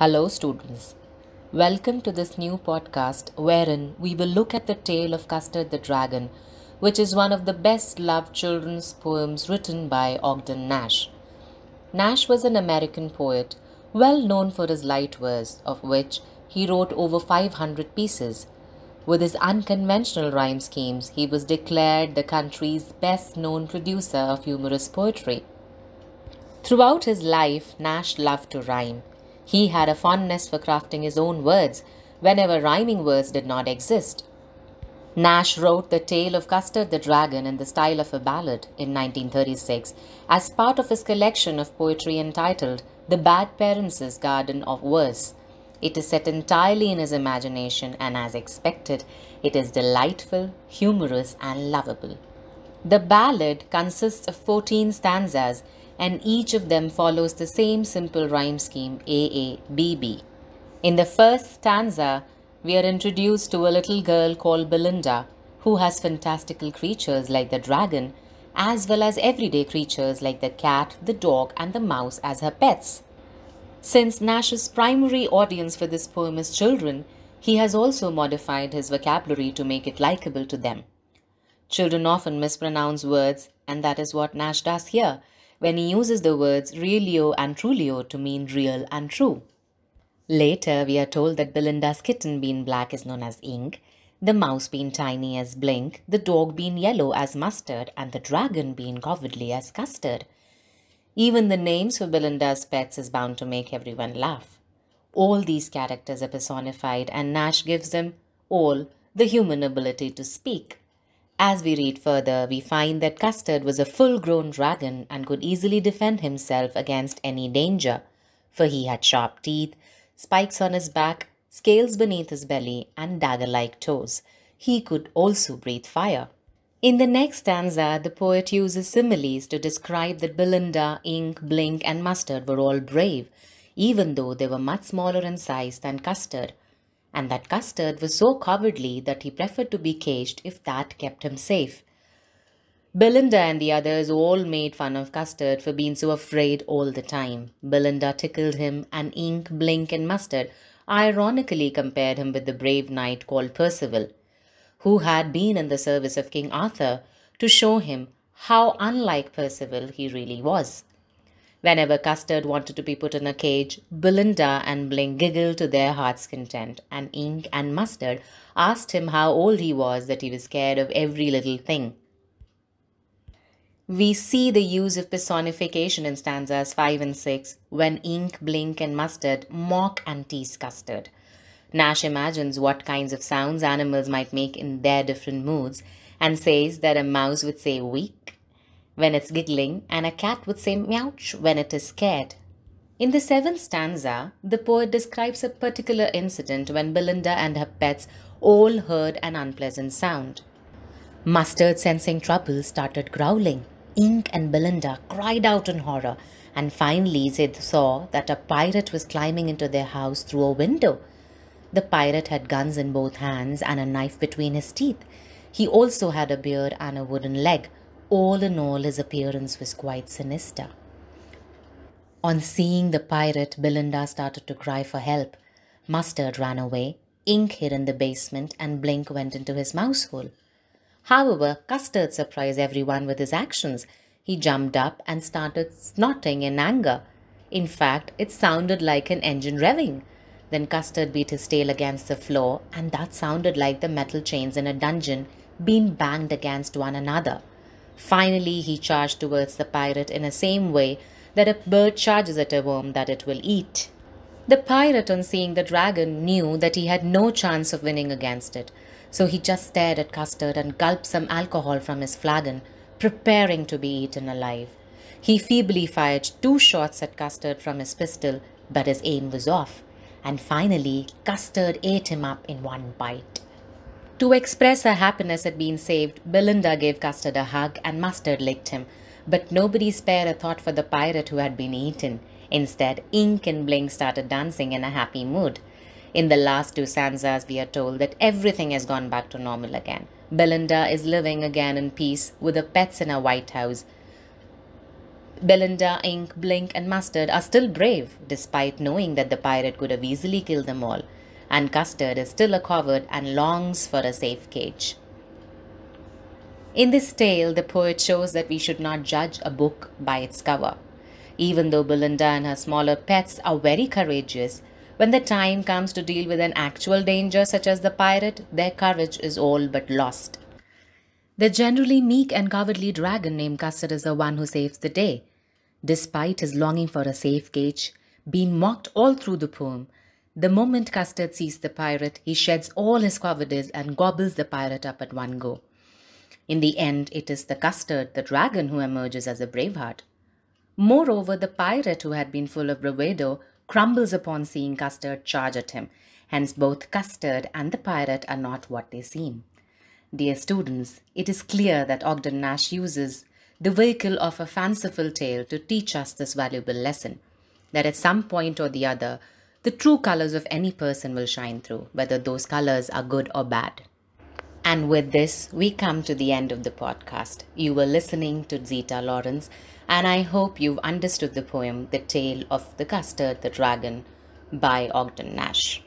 Hello, students. Welcome to this new podcast wherein we will look at the tale of Custard the Dragon, which is one of the best loved children's poems written by Ogden Nash. Nash was an American poet, well known for his light verse, of which he wrote over 500 pieces. With his unconventional rhyme schemes, he was declared the country's best known producer of humorous poetry. Throughout his life, Nash loved to rhyme. He had a fondness for crafting his own words whenever rhyming words did not exist. Nash wrote the tale of Custard the Dragon in the style of a ballad in 1936 as part of his collection of poetry entitled The Bad Parents's Garden of Verse. It is set entirely in his imagination and as expected, it is delightful, humorous and lovable. The ballad consists of 14 stanzas and each of them follows the same simple rhyme scheme AABB. In the first stanza, we are introduced to a little girl called Belinda who has fantastical creatures like the dragon as well as everyday creatures like the cat, the dog and the mouse as her pets. Since Nash's primary audience for this poem is children, he has also modified his vocabulary to make it likable to them. Children often mispronounce words and that is what Nash does here – when he uses the words realio and trulio to mean real and true. Later, we are told that Belinda's kitten being black is known as ink, the mouse being tiny as blink, the dog being yellow as mustard, and the dragon being cowardly as custard. Even the names for Belinda's pets is bound to make everyone laugh. All these characters are personified, and Nash gives them all the human ability to speak. As we read further, we find that Custard was a full grown dragon and could easily defend himself against any danger, for he had sharp teeth, spikes on his back, scales beneath his belly, and dagger like toes. He could also breathe fire. In the next stanza, the poet uses similes to describe that Belinda, Ink, Blink, and Mustard were all brave, even though they were much smaller in size than Custard and that Custard was so cowardly that he preferred to be caged if that kept him safe. Belinda and the others all made fun of Custard for being so afraid all the time. Belinda tickled him, and Ink, Blink, and Mustard ironically compared him with the brave knight called Percival, who had been in the service of King Arthur to show him how unlike Percival he really was. Whenever Custard wanted to be put in a cage, Belinda and Bling giggled to their heart's content, and Ink and Mustard asked him how old he was that he was scared of every little thing. We see the use of personification in stanzas 5 and 6 when Ink, Blink and Mustard mock and tease Custard. Nash imagines what kinds of sounds animals might make in their different moods and says that a mouse would say weak, when it's giggling and a cat would say "meowch" when it is scared. In the seventh stanza, the poet describes a particular incident when Belinda and her pets all heard an unpleasant sound. Mustard, sensing trouble, started growling. Ink and Belinda cried out in horror, and finally they saw that a pirate was climbing into their house through a window. The pirate had guns in both hands and a knife between his teeth. He also had a beard and a wooden leg. All in all, his appearance was quite sinister. On seeing the pirate, Belinda started to cry for help. Mustard ran away, Ink hid in the basement, and Blink went into his mouse hole. However, Custard surprised everyone with his actions. He jumped up and started snorting in anger. In fact, it sounded like an engine revving. Then Custard beat his tail against the floor, and that sounded like the metal chains in a dungeon being banged against one another. Finally, he charged towards the pirate in the same way that a bird charges at a worm that it will eat. The pirate, on seeing the dragon, knew that he had no chance of winning against it, so he just stared at Custard and gulped some alcohol from his flagon, preparing to be eaten alive. He feebly fired two shots at Custard from his pistol, but his aim was off, and finally Custard ate him up in one bite. To express her happiness at being saved, Belinda gave Custard a hug and Mustard licked him. But nobody spared a thought for the pirate who had been eaten. Instead, Ink and Blink started dancing in a happy mood. In the last two stanzas, we are told that everything has gone back to normal again. Belinda is living again in peace with her pets in her white house. Belinda, Ink, Blink and Mustard are still brave, despite knowing that the pirate could have easily killed them all and custard is still a coward and longs for a safe cage. In this tale, the poet shows that we should not judge a book by its cover. Even though Belinda and her smaller pets are very courageous, when the time comes to deal with an actual danger such as the pirate, their courage is all but lost. The generally meek and cowardly dragon named Custard is the one who saves the day. Despite his longing for a safe cage, being mocked all through the poem, the moment Custard sees the pirate, he sheds all his cowardice and gobbles the pirate up at one go. In the end, it is the Custard, the dragon, who emerges as a braveheart. Moreover, the pirate, who had been full of bravado, crumbles upon seeing Custard charge at him. Hence, both Custard and the pirate are not what they seem. Dear students, it is clear that Ogden Nash uses the vehicle of a fanciful tale to teach us this valuable lesson that at some point or the other, the true colors of any person will shine through, whether those colors are good or bad. And with this, we come to the end of the podcast. You were listening to Zita Lawrence, and I hope you've understood the poem The Tale of the Custard the Dragon by Ogden Nash.